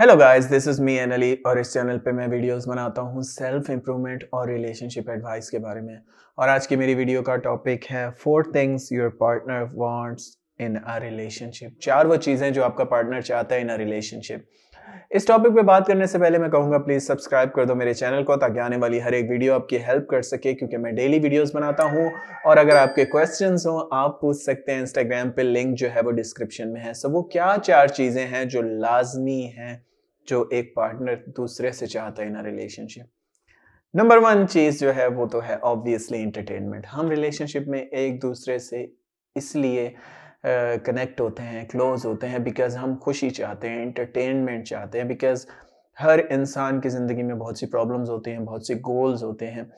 hello guys this is me एन अली और इस चैनल पे मैं वीडियोस बनाता हूँ सेल्फ इम्प्रूवमेंट और रिलेशनशिप एडवाइस के बारे में और आज की मेरी वीडियो का टॉपिक है four things your partner wants in a relationship चार वो चीज़ें जो आपका पार्टनर चाहता है इन अ रिलेशनशिप इस टॉपिक पे बात करने से पहले मैं कहूंगा प्लीज़ सब्सक्राइब कर दो मेरे चैनल को ताकि आने वाली हर एक वीडियो आपकी हेल्प कर सके क्योंकि मैं डेली वीडियोस बनाता हूं और अगर आपके क्वेश्चंस हो आप पूछ सकते हैं इंस्टाग्राम पे लिंक जो है वो डिस्क्रिप्शन में है सो वो क्या चार चीज़ें हैं जो लाजमी हैं जो एक पार्टनर दूसरे से चाहता है इन रिलेशनशिप नंबर वन चीज़ जो है वो तो है ऑब्वियसली इंटरटेनमेंट हम रिलेशनशिप में एक दूसरे से इसलिए कनेक्ट होते हैं क्लोज होते हैं बिकॉज हम खुशी चाहते हैं इंटरटेनमेंट चाहते हैं बिकॉज हर इंसान की ज़िंदगी में बहुत सी प्रॉब्लम्स होती हैं बहुत से गोल्स होते हैं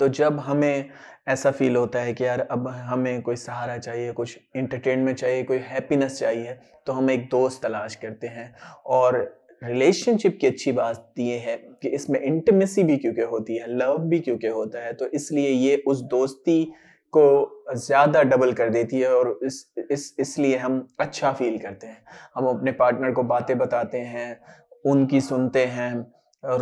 तो जब हमें ऐसा फील होता है कि यार अब हमें कोई सहारा चाहिए कुछ इंटरटेनमेंट चाहिए कोई हैप्पीनेस चाहिए तो हम एक दोस्त तलाश करते हैं और रिलेशनशिप की अच्छी बात ये है कि इसमें इंटमेसी भी क्योंकि होती है लव भी क्योंकि होता है तो इसलिए ये उस दोस्ती को ज़्यादा डबल कर देती है और इस इस इसलिए हम अच्छा फील करते हैं हम अपने पार्टनर को बातें बताते हैं उनकी सुनते हैं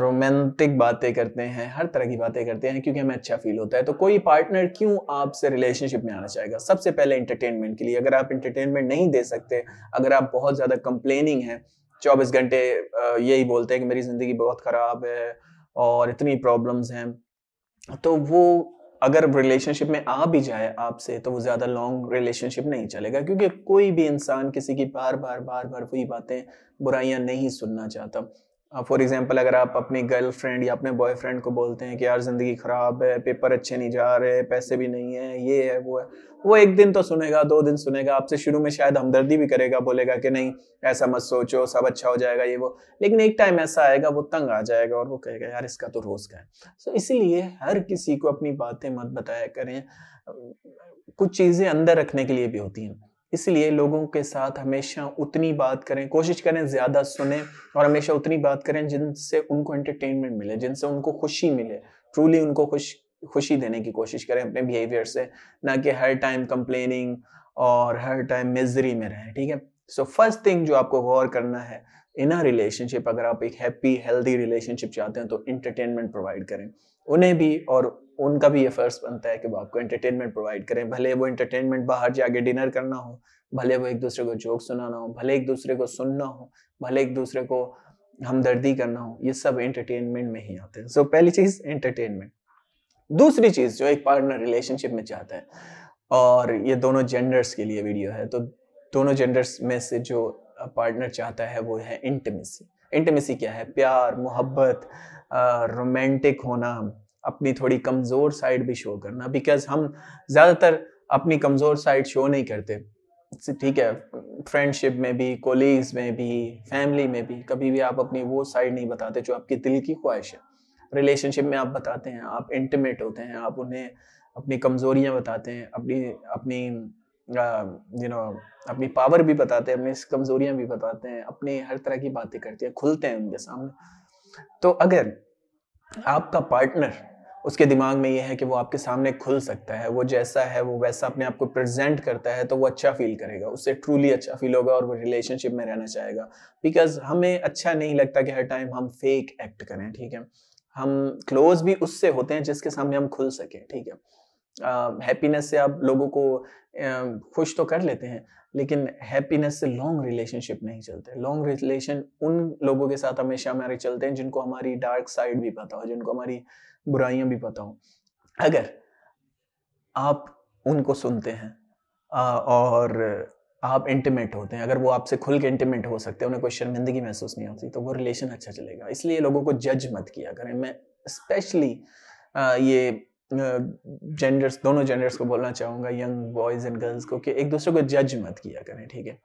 रोमांटिक बातें करते हैं हर तरह की बातें करते हैं क्योंकि हमें अच्छा फील होता है तो कोई पार्टनर क्यों आपसे रिलेशनशिप में आना चाहेगा सबसे पहले इंटरटेनमेंट के लिए अगर आप इंटरटेनमेंट नहीं दे सकते अगर आप बहुत ज़्यादा कंप्लेनिंग हैं चौबीस घंटे यही बोलते हैं कि मेरी ज़िंदगी बहुत ख़राब है और इतनी प्रॉब्लम्स हैं तो वो अगर रिलेशनशिप में आ भी जाए आपसे तो वो ज़्यादा लॉन्ग रिलेशनशिप नहीं चलेगा क्योंकि कोई भी इंसान किसी की बार बार बार बार वही बातें बुराइयां नहीं सुनना चाहता फॉर uh, एग्जांपल अगर आप अपनी गर्लफ्रेंड या अपने बॉयफ्रेंड को बोलते हैं कि यार ज़िंदगी ख़राब है पेपर अच्छे नहीं जा रहे पैसे भी नहीं है ये है वो है वो एक दिन तो सुनेगा दो दिन सुनेगा आपसे शुरू में शायद हमदर्दी भी करेगा बोलेगा कि नहीं ऐसा मत सोचो सब अच्छा हो जाएगा ये वो लेकिन एक टाइम ऐसा आएगा वो तंग आ जाएगा और वो कहेगा यार इसका तो रोज़ का है सो so, इसीलिए हर किसी को अपनी बातें मत बताया करें कुछ चीज़ें अंदर रखने के लिए भी होती हैं इसलिए लोगों के साथ हमेशा उतनी बात करें कोशिश करें ज़्यादा सुने और हमेशा उतनी बात करें जिनसे उनको एंटरटेनमेंट मिले जिनसे उनको खुशी मिले ट्रूली उनको खुश खुशी देने की कोशिश करें अपने बिहेवियर से ना कि हर टाइम कंप्लेनिंग और हर टाइम मिजरी में रहें ठीक है सो फर्स्ट थिंग जो आपको गौर करना है इन अ रिलेशनशिप अगर आप एक हैप्पी हेल्दी रिलेशनशिप चाहते हैं तो इंटरटेनमेंट प्रोवाइड करें उन्हें भी और उनका भी ये फर्ज बनता है कि वो आपको एंटरटेनमेंट प्रोवाइड करें भले वो एंटरटेनमेंट बाहर जाके डिनर करना हो भले वो एक दूसरे को जोक सुनाना हो भले एक दूसरे को सुनना हो भले एक दूसरे को हमदर्दी करना हो ये सब एंटरटेनमेंट में ही आते हैं सो so, पहली चीज़ एंटरटेनमेंट दूसरी चीज़ जो एक पार्टनर रिलेशनशिप में चाहता है और ये दोनों जेंडर्स के लिए वीडियो है तो दोनों जेंडर्स में से जो पार्टनर चाहता है वो है इंटमेसी इंटमेसी क्या है प्यार मोहब्बत रोमांटिक होना अपनी थोड़ी कमज़ोर साइड भी शो करना बिकॉज हम ज़्यादातर अपनी कमज़ोर साइड शो नहीं करते ठीक है फ्रेंडशिप में भी कोलीग्स में भी फैमिली में भी कभी भी आप अपनी वो साइड नहीं बताते जो आपकी दिल की ख्वाहिश है रिलेशनशिप में आप बताते हैं आप इंटीमेट होते हैं आप उन्हें अपनी कमज़ोरियाँ बताते हैं अपनी अपनी यू नो अपनी पावर भी बताते हैं अपनी कमज़ोरियाँ भी बताते हैं अपनी हर तरह की बातें करते हैं खुलते हैं उनके सामने तो अगर आपका पार्टनर उसके दिमाग में ये है कि वो आपके सामने खुल सकता है वो जैसा है वो वैसा अपने आप को प्रेजेंट करता है तो वो अच्छा फील करेगा उससे ट्रूली अच्छा फील होगा और वो रिलेशनशिप में रहना चाहेगा बिकॉज हमें अच्छा नहीं लगता कि हर टाइम हम फेक एक्ट करें ठीक है हम क्लोज भी उससे होते हैं जिसके सामने हम खुल सकें ठीक है हैप्पीनेस uh, से आप लोगों को uh, खुश तो कर लेते हैं लेकिन हैप्पीनेस से लॉन्ग रिलेशनशिप नहीं चलते लॉन्ग रिलेशन उन लोगों के साथ हमेशा हमारे चलते हैं जिनको हमारी डार्क साइड भी पता हो जिनको हमारी बुराइयां भी पता हो अगर आप उनको सुनते हैं और आप इंटीमेट होते हैं अगर वो आपसे खुल के इंटीमेट हो सकते हैं उन्हें कोई शर्मिंदगी महसूस नहीं होती तो वो रिलेशन अच्छा चलेगा इसलिए लोगों को जज मत किया करें मैं स्पेशली ये जेंडर्स दोनों जेंडर्स को बोलना चाहूँगा यंग बॉयज़ एंड गर्ल्स को कि एक दूसरे को जज मत किया करें ठीक है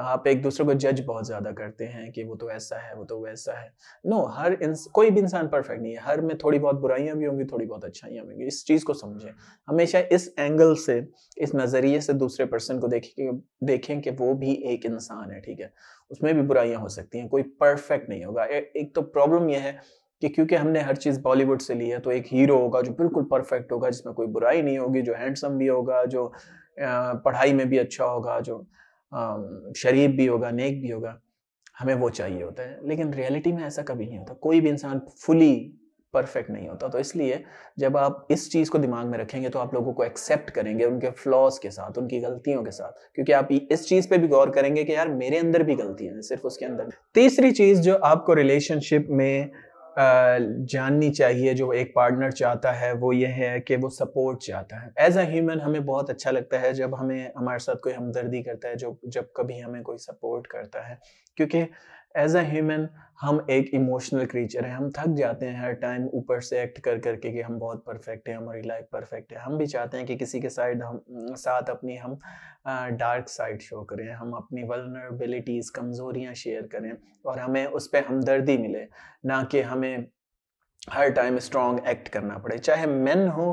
आप एक दूसरे को जज बहुत ज़्यादा करते हैं कि वो तो ऐसा है वो तो वैसा है नो no, हर इंस कोई भी इंसान परफेक्ट नहीं है हर में थोड़ी बहुत बुराइयाँ भी होंगी थोड़ी बहुत अच्छाइयाँ भी होंगी इस चीज़ को समझें हमेशा इस एंगल से इस नज़रिए से दूसरे पर्सन को देखें कि देखें कि वो भी एक इंसान है ठीक है उसमें भी बुराइयाँ हो सकती हैं कोई परफेक्ट नहीं होगा एक तो प्रॉब्लम यह है कि क्योंकि हमने हर चीज़ बॉलीवुड से ली है तो एक हीरो होगा जो बिल्कुल परफेक्ट होगा जिसमें कोई बुराई नहीं होगी जो हैंडसम भी होगा जो पढ़ाई में भी अच्छा होगा जो शरीफ भी होगा नेक भी होगा हमें वो चाहिए होता है लेकिन रियलिटी में ऐसा कभी नहीं होता कोई भी इंसान फुली परफेक्ट नहीं होता तो इसलिए जब आप इस चीज़ को दिमाग में रखेंगे तो आप लोगों को एक्सेप्ट करेंगे उनके फ्लॉज के साथ उनकी गलतियों के साथ क्योंकि आप इस चीज़ पे भी गौर करेंगे कि यार मेरे अंदर भी गलतियां हैं सिर्फ उसके अंदर तीसरी चीज़ जो आपको रिलेशनशिप में जाननी चाहिए जो एक पार्टनर चाहता है वो ये है कि वो सपोर्ट चाहता है एज अ ह्यूमन हमें बहुत अच्छा लगता है जब हमें हमारे साथ कोई हमदर्दी करता है जो जब कभी हमें कोई सपोर्ट करता है क्योंकि एज अ ह्यूमन हम एक इमोशनल क्रीचर हैं हम थक जाते हैं हर टाइम ऊपर से एक्ट कर करके कि हम बहुत परफेक्ट हैं हमारी लाइफ परफेक्ट है हम भी चाहते हैं कि किसी के साइड हम साथ अपनी हम डार्क साइड शो करें हम अपनी वलनरबिलिटीज़ कमज़ोरियाँ शेयर करें और हमें उस पर हमदर्दी मिले ना कि हमें हर टाइम स्ट्रॉन्ग एक्ट करना पड़े चाहे मेन हो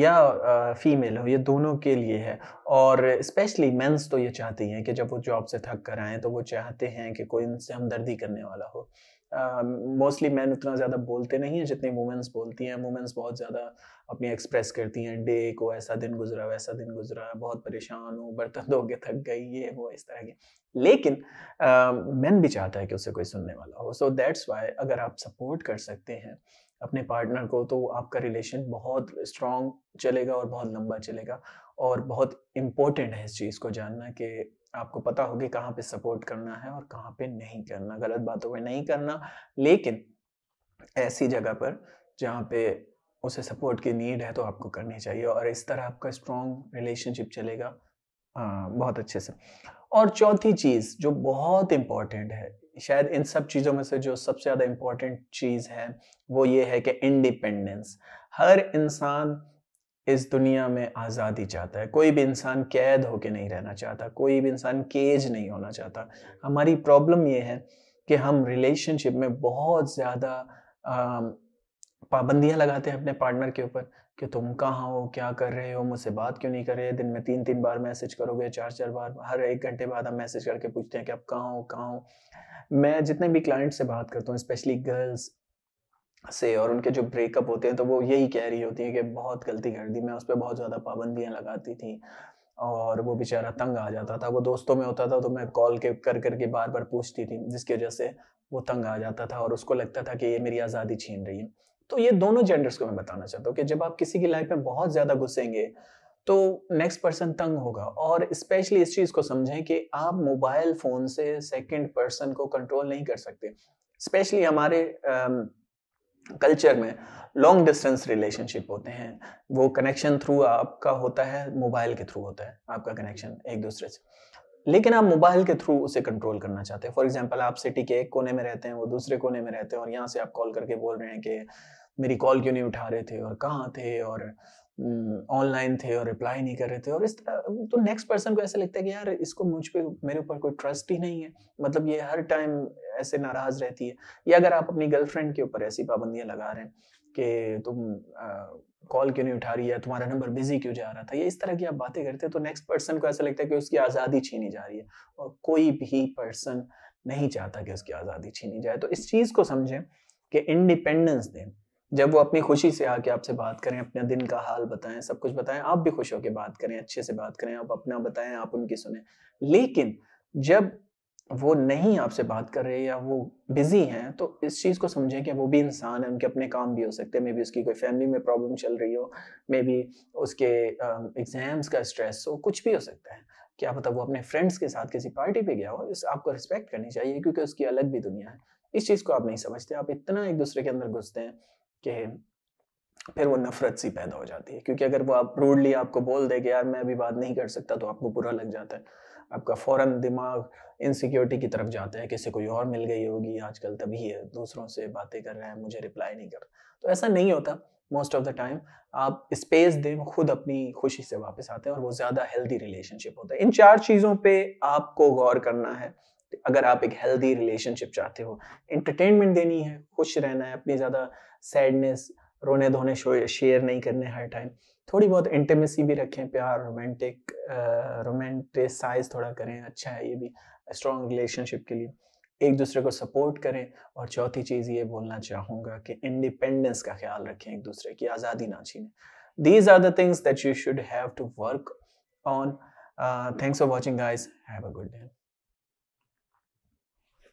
या फीमेल हो ये दोनों के लिए है और स्पेशली मेंस तो ये चाहती हैं कि जब वो जॉब से थक कर आएँ तो वो चाहते हैं कि कोई उनसे हमदर्दी करने वाला हो मोस्टली uh, मैन उतना ज़्यादा बोलते नहीं हैं जितने वुमेंस बोलती हैं वुमेंस बहुत ज़्यादा अपनी एक्सप्रेस करती हैं डे को ऐसा दिन गुजरा वैसा दिन गुजरा बहुत परेशान हो बर्तन धो के थक गई ये वो इस तरह की लेकिन मैन uh, भी चाहता है कि उसे कोई सुनने वाला हो सो दैट्स वाई अगर आप सपोर्ट कर सकते हैं अपने पार्टनर को तो आपका रिलेशन बहुत स्ट्रांग चलेगा और बहुत लंबा चलेगा और बहुत इम्पोर्टेंट है इस चीज़ को जानना कि आपको पता होगी कहाँ पे सपोर्ट करना है और कहाँ पे नहीं करना गलत बातों में नहीं करना लेकिन ऐसी जगह पर जहाँ पे उसे सपोर्ट की नीड है तो आपको करनी चाहिए और इस तरह आपका स्ट्रॉन्ग रिलेशनशिप चलेगा आ, बहुत अच्छे से और चौथी चीज़ जो बहुत इम्पॉर्टेंट है शायद इन सब चीज़ों में से जो सबसे ज़्यादा इम्पॉर्टेंट चीज़ है वो ये है कि इंडिपेंडेंस हर इंसान इस दुनिया में आज़ादी चाहता है कोई भी इंसान कैद होके नहीं रहना चाहता कोई भी इंसान केज नहीं होना चाहता हमारी प्रॉब्लम ये है कि हम रिलेशनशिप में बहुत ज़्यादा पाबंदियाँ लगाते हैं अपने पार्टनर के ऊपर कि तुम कहाँ हो क्या कर रहे हो मुझसे बात क्यों नहीं कर रहे दिन में तीन तीन बार मैसेज करोगे चार चार बार हर एक घंटे बाद हम मैसेज करके पूछते हैं कि आप कहाँ हो कहाँ हो मैं जितने भी क्लाइंट से बात करता हूँ स्पेशली गर्ल्स से और उनके जो ब्रेकअप होते हैं तो वो यही कह रही होती है कि बहुत गलती कर दी मैं उस पर बहुत ज़्यादा पाबंदियाँ लगाती थी और वो बेचारा तंग आ जाता था वो दोस्तों में होता था तो मैं कॉल के कर करके बार बार पूछती थी जिसकी वजह से वो तंग आ जाता था और उसको लगता था कि ये मेरी आज़ादी छीन रही है तो ये दोनों जेंडर्स को मैं बताना चाहता हूँ कि जब आप किसी की लाइफ में बहुत ज़्यादा घुसेंगे तो नेक्स्ट पर्सन तंग होगा और स्पेशली इस चीज़ को समझें कि आप मोबाइल फ़ोन से सेकंड पर्सन को कंट्रोल नहीं कर सकते स्पेशली हमारे कल्चर में लॉन्ग डिस्टेंस रिलेशनशिप होते हैं वो कनेक्शन थ्रू आपका होता है मोबाइल के थ्रू होता है आपका कनेक्शन एक दूसरे से लेकिन आप मोबाइल के थ्रू उसे कंट्रोल करना चाहते हैं फॉर एग्जाम्पल आप सिटी के एक कोने में रहते हैं वो दूसरे कोने में रहते हैं और यहाँ से आप कॉल करके बोल रहे हैं कि मेरी कॉल क्यों नहीं उठा रहे थे और कहाँ थे और हम्म, ऑनलाइन थे और रिप्लाई नहीं कर रहे थे और इस तरह तो नेक्स्ट पर्सन को ऐसा लगता है कि यार इसको मुझ पर मेरे ऊपर कोई ट्रस्ट ही नहीं है मतलब ये हर टाइम ऐसे नाराज रहती है या अगर आप अपनी गर्लफ्रेंड के ऊपर ऐसी पाबंदियां लगा रहे हैं कि तुम कॉल क्यों नहीं उठा रही है तुम्हारा नंबर बिजी क्यों जा रहा था ये इस तरह की आप बातें करते हैं तो नेक्स्ट पर्सन को ऐसा लगता है कि उसकी आज़ादी छीनी जा रही है और कोई भी पर्सन नहीं चाहता कि उसकी आज़ादी छीनी जाए तो इस चीज़ को समझें कि इंडिपेंडेंस दें जब वो अपनी खुशी से आके आपसे बात करें अपने दिन का हाल बताएं सब कुछ बताएं आप भी खुश होकर बात करें अच्छे से बात करें आप अपना बताएं आप उनकी सुने लेकिन जब वो नहीं आपसे बात कर रहे या वो बिजी हैं तो इस चीज़ को समझें कि वो भी इंसान है उनके अपने काम भी हो सकते हैं मे बी उसकी कोई फैमिली में प्रॉब्लम चल रही हो मे बी उसके एग्जाम्स का स्ट्रेस हो कुछ भी हो सकता है क्या पता वो अपने फ्रेंड्स के साथ किसी पार्टी पे गया हो इस आपको रिस्पेक्ट करनी चाहिए क्योंकि उसकी अलग भी दुनिया है इस चीज़ को आप नहीं समझते आप इतना एक दूसरे के अंदर घुसते हैं कि फिर वो नफरत सी पैदा हो जाती है क्योंकि अगर वो आप रूडली आपको बोल दे कि यार मैं अभी बात नहीं कर सकता तो आपको बुरा लग जाता है आपका फ़ौरन दिमाग इनसिक्योरिटी की तरफ जाता है किसी कोई और मिल गई होगी आजकल तभी है दूसरों से बातें कर रहे हैं मुझे रिप्लाई नहीं कर तो ऐसा नहीं होता मोस्ट ऑफ द टाइम आप स्पेस दें खुद अपनी खुशी से वापस आते हैं और वो ज़्यादा हेल्दी रिलेशनशिप होता है इन चार चीज़ों पे आपको गौर करना है अगर आप एक हेल्दी रिलेशनशिप चाहते हो इंटरटेनमेंट देनी है खुश रहना है अपनी ज़्यादा सैडनेस रोने धोने शेयर नहीं करने हर टाइम थोड़ी बहुत इंटीमेसी भी रखें प्यार रोमांटिक रोमांटिसाइज थोड़ा करें अच्छा है ये भी स्ट्रॉन्ग रिलेशनशिप के लिए एक दूसरे को सपोर्ट करें और चौथी चीज़ ये बोलना चाहूँगा कि इंडिपेंडेंस का ख्याल रखें एक दूसरे की आज़ादी ना छीने these are the things that you should have to work on thanks for watching guys have a good day